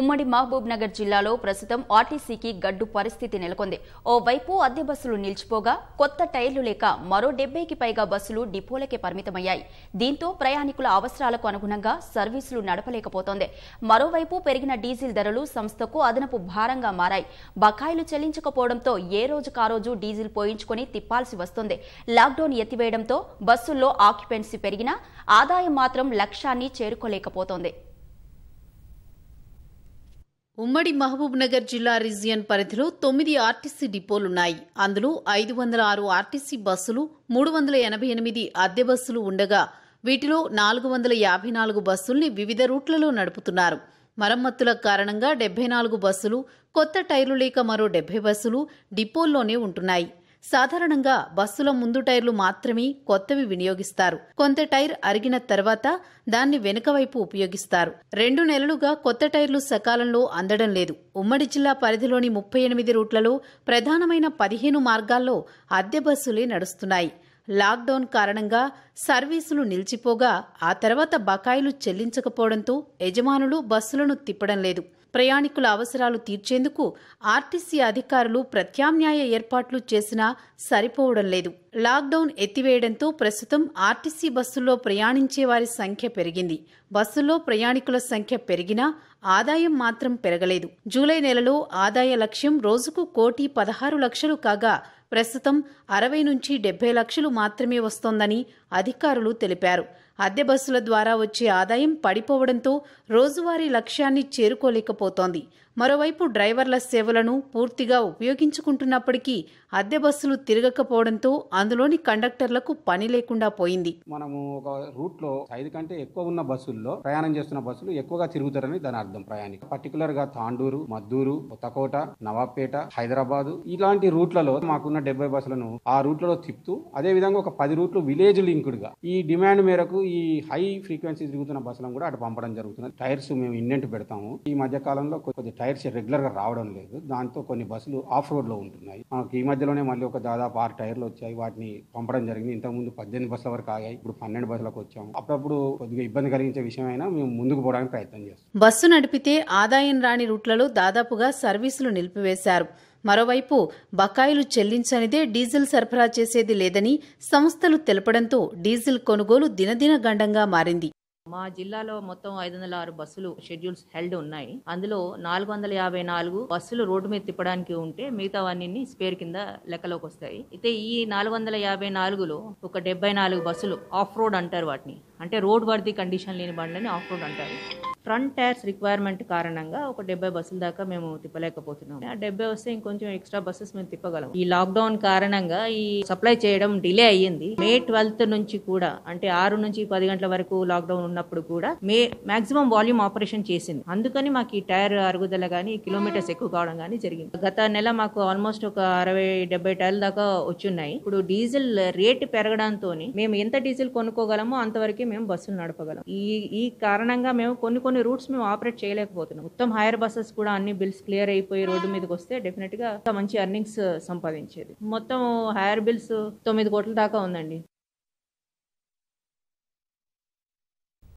ఉమ్మడి మహబూబ్ నగర్ జిల్లాలో ప్రస్తుతం ఆర్టీసీకి గడ్డు పరిస్థితి నెలకొంది ఓవైపు అద్దె బస్సులు నిలిచిపోగా కొత్త టైర్లు లేక మరో డెబ్బైకి పైగా బస్సులు డిపోలకే పరిమితమయ్యాయి దీంతో ప్రయాణికుల అవసరాలకు అనుగుణంగా సర్వీసులు నడపలేకపోతోంది మరోవైపు పెరిగిన డీజిల్ ధరలు సంస్థకు అదనపు భారంగా మారాయి బకాయిలు చెల్లించకపోవడంతో ఏ రోజు కారోజు డీజిల్ పోయించుకొని తిప్పాల్సి వస్తోంది లాక్డౌన్ ఎత్తివేయడంతో బస్సుల్లో ఆక్యుపెన్సీ పెరిగినా ఆదాయం మాత్రం లక్ష్యాన్ని చేరుకోలేకపోతోంది ఉమ్మడి మహబూబ్నగర్ జిల్లా రీజియన్ పరిధిలో తొమ్మిది ఆర్టీసీ డిపోలున్నాయి అందులో ఐదు వందల ఆరు ఆర్టీసీ బస్సులు మూడు వందల ఎనభై ఎనిమిది అద్దె బస్సులు ఉండగా వీటిలో నాలుగు వందల యాభై నాలుగు బస్సుల్ని వివిధ రూట్లలో నడుపుతున్నారు మరమ్మతుల కారణంగా డెబ్బై నాలుగు బస్సులు కొత్త టైర్లు లేక మరో డెబ్బై బస్సులు డిపోల్లోనే ఉంటున్నాయి సాధారణంగా బస్సుల ముందు టైర్లు మాత్రమే కొత్తవి వినియోగిస్తారు కొంత టైర్ అరిగిన తర్వాత దాన్ని వెనుక వైపు ఉపయోగిస్తారు రెండు నెలలుగా కొత్త టైర్లు సకాలంలో అందడం లేదు ఉమ్మడి జిల్లా పరిధిలోని ముప్పై ఎనిమిది రూట్లలో ప్రధానమైన పదిహేను మార్గాల్లో అద్దె బస్సులే నడుస్తున్నాయి లాక్డౌన్ కారణంగా సర్వీసులు నిలిచిపోగా ఆ తర్వాత బకాయిలు చెల్లించకపోవడంతో యజమానులు బస్సులను తిప్పడం లేదు ప్రయాణికుల అవసరాలు తీర్చేందుకు ఆర్టీసీ అధికారులు ప్రత్యామ్నాయ ఏర్పాట్లు చేసినా సరిపోవడం లేదు లాక్డౌన్ ఎత్తివేయడంతో ప్రస్తుతం ఆర్టీసీ బస్సుల్లో ప్రయాణించే వారి సంఖ్య పెరిగింది బస్సుల్లో ప్రయాణికుల సంఖ్య పెరిగినా ఆదాయం మాత్రం పెరగలేదు జూలై నెలలో ఆదాయ లక్ష్యం రోజుకు కోటి పదహారు లక్షలు కాగా ప్రస్తుతం అరవై నుంచి డెబ్బై లక్షలు మాత్రమే వస్తోందని అధికారులు తెలిపారు అద్దె బస్సుల ద్వారా వచ్చే ఆదాయం పడిపోవడంతో రోజువారీ లక్ష్యాన్ని చేరుకోలేకపోతోంది మరోవైపు డ్రైవర్ల సేవలను పూర్తిగా ఉపయోగించుకుంటున్నప్పటికీ అద్దె బస్సులు తిరగకపోవడంతో అందులోని కండక్టర్లకు పని లేకుండా పోయింది మనము ఒక రూట్ లో ఐదు కంటే ఎక్కువ ఉన్న బస్సుల్లో ప్రయాణం చేస్తున్న బస్సులు ఎక్కువగా తిరుగుతారని దాని అర్థం ప్రయాణిక పర్టికులర్ గా తాండూరు మద్దూరు కొత్తకోట నవాబ్పేట హైదరాబాద్ ఇలాంటి రూట్లలో మాకున్న డెబ్బై బస్సులను ఆ రూట్లలో తిప్పుతూ అదే విధంగా ఒక పది రూట్లు విలేజ్ లింక్డ్ గా ఈ డిమాండ్ మేరకు ఈ హై ఫ్రీక్వెన్సీ తిరుగుతున్న బస్సులను కూడా అటు పంపడం జరుగుతుంది టైర్స్ మేము ఇన్నెంట్ పెడతాము ఈ మధ్య కాలంలో కొద్ది టైర్స్ రెగ్యులర్ గా రావడం లేదు దాంతో కొన్ని బస్సులు ఆఫ్ రోడ్ లో ఉంటున్నాయి మాకు ఈ మధ్యలోనే మళ్ళీ ఒక దాదాపు ఆరు టైర్లు వచ్చాయి వాటిని పంపడం జరిగింది ఇంతకుముందు పద్దెనిమిది బస్సుల వరకు ఆగాయి ఇప్పుడు పన్నెండు బస్సులకు వచ్చాము అప్పుడప్పుడు కొద్దిగా ఇబ్బంది కలిగించే విషయం అయినా మేము ముందుకు పోవడానికి ప్రయత్నం చేస్తాం బస్సు నడిపితే ఆదాయం రాని రూట్లలో దాదాపుగా సర్వీసులు నిలిపివేశారు మరోవైపు బకాయిలు చెల్లించనిదే డీజిల్ సరఫరా చేసేది లేదని సంస్థలు తెలపడంతో డీజిల్ కొనుగోలు దినదిన గండంగా మారింది మా జిల్లాలో మొత్తం ఐదు వందల ఆరు బస్సులు షెడ్యూల్స్ హెల్డ్ ఉన్నాయి అందులో నాలుగు వందల యాభై నాలుగు బస్సులు రోడ్డు మీద తిప్పడానికి ఉంటే మిగతావన్నీ స్పేర్ కింద లెక్కలోకి వస్తాయి అయితే ఈ నాలుగు వందల యాభై నాలుగులో ఒక డెబ్బై నాలుగు బస్సులు ఆఫ్ రోడ్ అంటారు వాటిని అంటే రోడ్ వర్ది కండిషన్ లేని బండ్లని ఆఫ్ రోడ్ అంటారు ఫ్రంట్ టైర్స్ రిక్వైర్మెంట్ కారణంగా ఒక డెబ్బై బస్సుల దాకా మేము తిప్పలేకపోతున్నాం ఆ డెబ్బై వస్తే ఇంకొంచెం ఎక్స్ట్రా బస్సెస్ మేము తిప్పగలం ఈ లాక్డౌన్ కారణంగా ఈ సప్లై చేయడం డిలే అయ్యింది మే ట్వెల్త్ నుంచి కూడా అంటే ఆరు నుంచి పది గంటల వరకు లాక్డౌన్ ఉన్నప్పుడు కూడా మే మాక్సిమం వాల్యూమ్ ఆపరేషన్ చేసింది అందుకని మాకు ఈ టైర్ అరుగుదల కానీ కిలోమీటర్స్ ఎక్కువ కావడం కానీ జరిగింది గత నెల మాకు ఆల్మోస్ట్ ఒక అరవై డెబ్బై టైర్ల దాకా వచ్చున్నాయి ఇప్పుడు డీజిల్ రేట్ పెరగడంతో మేము ఎంత డీజిల్ కొనుక్కోగలమో అంతవరకే మేము బస్సులు నడపగలం ఈ ఈ కారణంగా మేము కొన్ని కొన్ని కొన్ని రూట్స్ మేము ఆపరేట్ చేయలేకపోతున్నాం మొత్తం హైయర్ బస్సెస్ కూడా అన్ని బిల్స్ క్లియర్ అయిపోయి రోడ్డు మీదకి వస్తే గా మంచి అర్నింగ్స్ సంపాదించేది మొత్తం హైయర్ బిల్స్ తొమ్మిది కోట్ల దాకా ఉందండి